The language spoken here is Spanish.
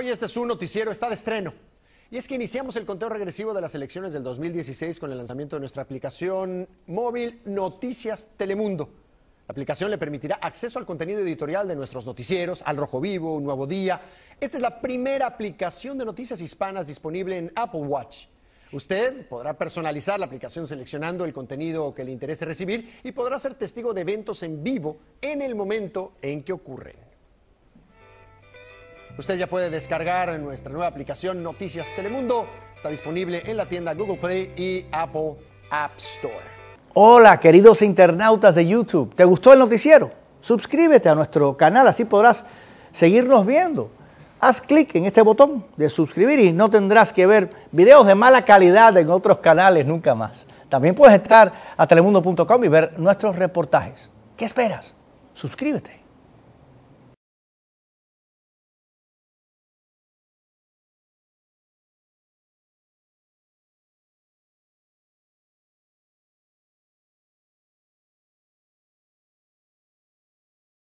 Hoy este es un noticiero, está de estreno. Y es que iniciamos el conteo regresivo de las elecciones del 2016 con el lanzamiento de nuestra aplicación móvil Noticias Telemundo. La aplicación le permitirá acceso al contenido editorial de nuestros noticieros, Al Rojo Vivo, Un Nuevo Día. Esta es la primera aplicación de noticias hispanas disponible en Apple Watch. Usted podrá personalizar la aplicación seleccionando el contenido que le interese recibir y podrá ser testigo de eventos en vivo en el momento en que ocurren. Usted ya puede descargar nuestra nueva aplicación Noticias Telemundo. Está disponible en la tienda Google Play y Apple App Store. Hola, queridos internautas de YouTube. ¿Te gustó el noticiero? Suscríbete a nuestro canal, así podrás seguirnos viendo. Haz clic en este botón de suscribir y no tendrás que ver videos de mala calidad en otros canales nunca más. También puedes entrar a telemundo.com y ver nuestros reportajes. ¿Qué esperas? Suscríbete.